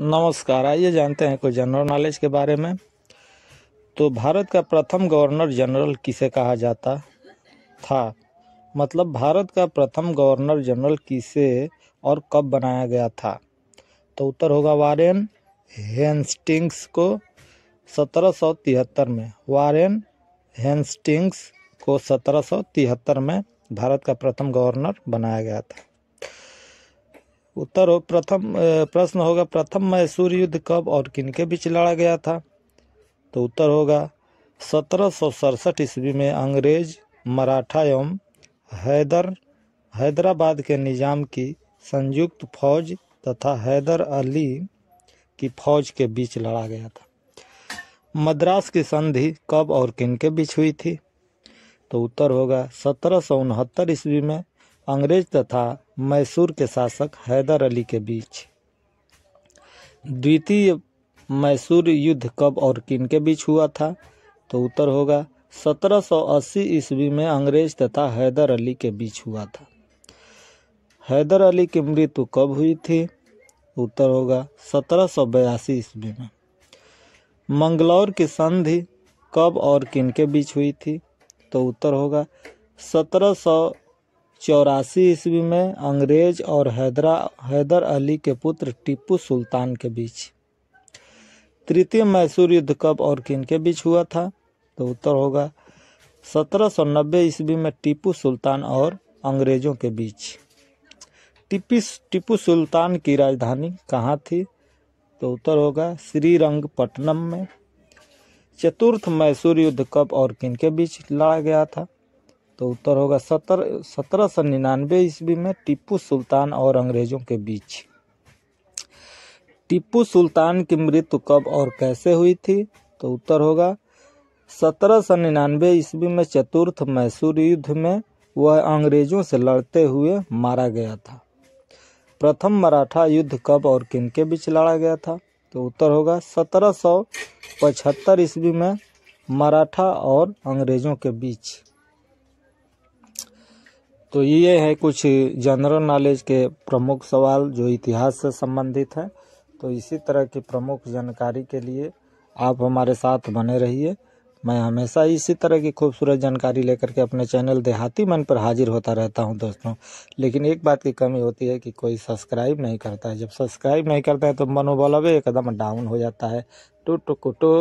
नमस्कार आइए जानते हैं कुछ जनरल नॉलेज के बारे में तो भारत का प्रथम गवर्नर जनरल किसे कहा जाता था मतलब भारत का प्रथम गवर्नर जनरल किसे और कब बनाया गया था तो उत्तर होगा वारेन हेंस्टिंग्स को 1773 में वारेन हेंस्टिंग्स को 1773 में भारत का प्रथम गवर्नर बनाया गया था उत्तर हो प्रथम प्रश्न होगा प्रथम मैसूर युद्ध कब और किनके बीच लड़ा गया था तो उत्तर होगा सत्रह सौ सड़सठ ईस्वी में अंग्रेज मराठा एवं हैदर हैदराबाद के निजाम की संयुक्त फौज तथा हैदर अली की फौज के बीच लड़ा गया था मद्रास की संधि कब और किन के बीच हुई थी तो उत्तर होगा सत्रह सौ उनहत्तर ईस्वी में अंग्रेज तथा मैसूर के शासक हैदर अली के बीच द्वितीय मैसूर युद्ध कब और किन के बीच हुआ था तो उत्तर होगा 1780 ईस्वी में अंग्रेज तथा हैदर अली के बीच हुआ था हैदर अली की मृत्यु कब हुई थी उत्तर होगा सत्रह सौ बयासी ईस्वी में मंगलौर की संधि कब और किन के बीच हुई थी तो उत्तर होगा सत्रह सौ चौरासी ईस्वी में अंग्रेज और हैदरा हैदर अली के पुत्र टीपू सुल्तान के बीच तृतीय मैसूर युद्ध कब और किन के बीच हुआ था तो उत्तर होगा सत्रह सौ नब्बे ईस्वी में टीपू सुल्तान और अंग्रेजों के बीच टिपी टीपू सुल्तान की राजधानी कहाँ थी तो उत्तर होगा श्रीरंगपट्टनम में चतुर्थ मैसूर युद्ध कब और किन के बीच लड़ा गया था तो उत्तर होगा सत्र सत्रह सौ निन्यानवे ईस्वी में टीपू सुल्तान और अंग्रेजों के बीच टीपू सुल्तान की मृत्यु कब और कैसे हुई थी तो उत्तर होगा सत्रह सौ निन्यानवे ईस्वी में चतुर्थ मैसूर युद्ध में वह अंग्रेजों से लड़ते हुए मारा गया था प्रथम मराठा युद्ध कब और किन के बीच लड़ा गया था तो उत्तर होगा सत्रह सौ पचहत्तर ईस्वी में मराठा और अंग्रेजों के बीच तो ये है कुछ जनरल नॉलेज के प्रमुख सवाल जो इतिहास से संबंधित है तो इसी तरह की प्रमुख जानकारी के लिए आप हमारे साथ बने रहिए मैं हमेशा इसी तरह की खूबसूरत जानकारी लेकर के अपने चैनल देहाती मन पर हाजिर होता रहता हूं दोस्तों लेकिन एक बात की कमी होती है कि कोई सब्सक्राइब नहीं करता है जब सब्सक्राइब नहीं करता है तो मनोबल अब एकदम डाउन हो जाता है टू टू कुटो